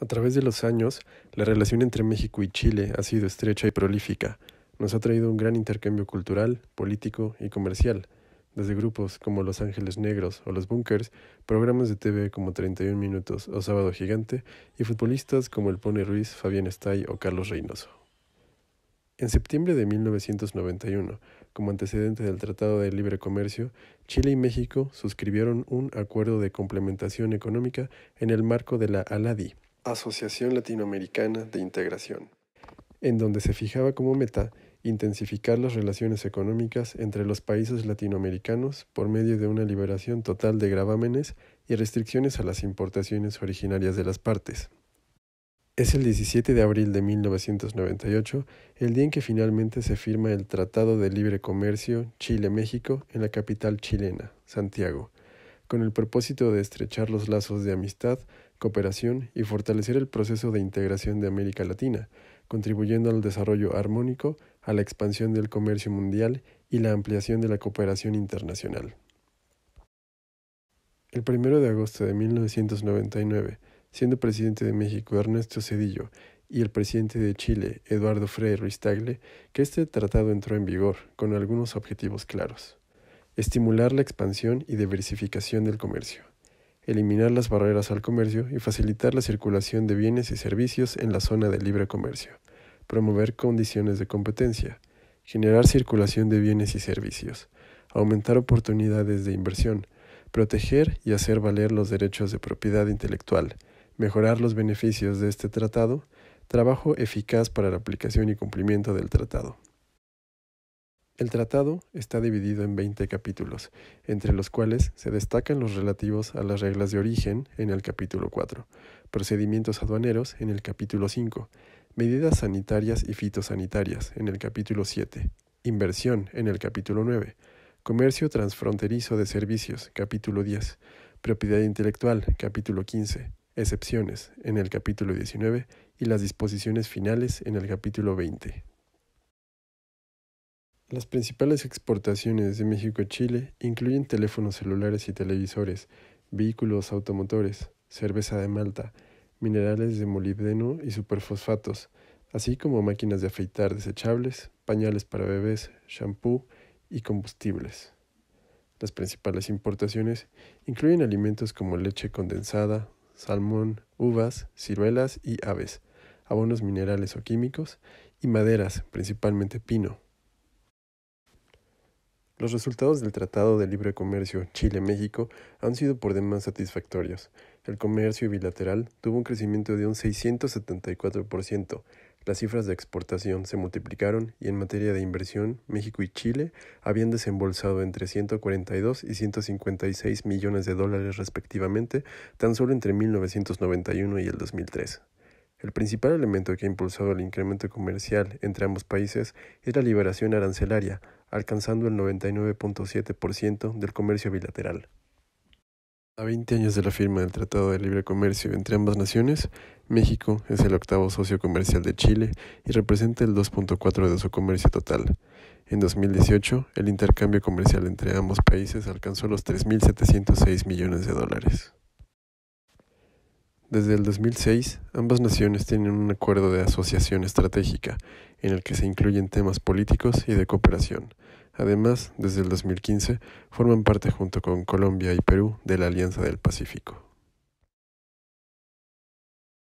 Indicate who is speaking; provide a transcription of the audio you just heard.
Speaker 1: A través de los años, la relación entre México y Chile ha sido estrecha y prolífica. Nos ha traído un gran intercambio cultural, político y comercial, desde grupos como Los Ángeles Negros o Los Bunkers, programas de TV como 31 Minutos o Sábado Gigante, y futbolistas como el Pone Ruiz, Fabián Estay o Carlos Reynoso. En septiembre de 1991, como antecedente del Tratado de Libre Comercio, Chile y México suscribieron un acuerdo de complementación económica en el marco de la ALADI, Asociación Latinoamericana de Integración, en donde se fijaba como meta intensificar las relaciones económicas entre los países latinoamericanos por medio de una liberación total de gravámenes y restricciones a las importaciones originarias de las partes. Es el 17 de abril de 1998 el día en que finalmente se firma el Tratado de Libre Comercio Chile-México en la capital chilena, Santiago, con el propósito de estrechar los lazos de amistad cooperación y fortalecer el proceso de integración de América Latina, contribuyendo al desarrollo armónico, a la expansión del comercio mundial y la ampliación de la cooperación internacional. El 1 de agosto de 1999, siendo presidente de México Ernesto Cedillo y el presidente de Chile Eduardo Frei Ruiz-Tagle, que este tratado entró en vigor con algunos objetivos claros: estimular la expansión y diversificación del comercio eliminar las barreras al comercio y facilitar la circulación de bienes y servicios en la zona de libre comercio, promover condiciones de competencia, generar circulación de bienes y servicios, aumentar oportunidades de inversión, proteger y hacer valer los derechos de propiedad intelectual, mejorar los beneficios de este tratado, trabajo eficaz para la aplicación y cumplimiento del tratado. El tratado está dividido en 20 capítulos, entre los cuales se destacan los relativos a las reglas de origen en el capítulo 4, procedimientos aduaneros en el capítulo 5, medidas sanitarias y fitosanitarias en el capítulo 7, inversión en el capítulo 9, comercio transfronterizo de servicios, capítulo 10, propiedad intelectual, capítulo 15, excepciones en el capítulo 19 y las disposiciones finales en el capítulo 20. Las principales exportaciones de México a Chile incluyen teléfonos celulares y televisores, vehículos automotores, cerveza de Malta, minerales de molibdeno y superfosfatos, así como máquinas de afeitar desechables, pañales para bebés, shampoo y combustibles. Las principales importaciones incluyen alimentos como leche condensada, salmón, uvas, ciruelas y aves, abonos minerales o químicos y maderas, principalmente pino. Los resultados del Tratado de Libre Comercio Chile-México han sido por demás satisfactorios. El comercio bilateral tuvo un crecimiento de un 674%, las cifras de exportación se multiplicaron y en materia de inversión, México y Chile habían desembolsado entre 142 y 156 millones de dólares respectivamente tan solo entre 1991 y el 2003. El principal elemento que ha impulsado el incremento comercial entre ambos países es la liberación arancelaria, alcanzando el 99.7% del comercio bilateral. A 20 años de la firma del Tratado de Libre Comercio entre ambas naciones, México es el octavo socio comercial de Chile y representa el 2.4 de su comercio total. En 2018, el intercambio comercial entre ambos países alcanzó los 3.706 millones de dólares. Desde el 2006, ambas naciones tienen un acuerdo de asociación estratégica en el que se incluyen temas políticos y de cooperación. Además, desde el 2015, forman parte junto con Colombia y Perú de la Alianza del Pacífico.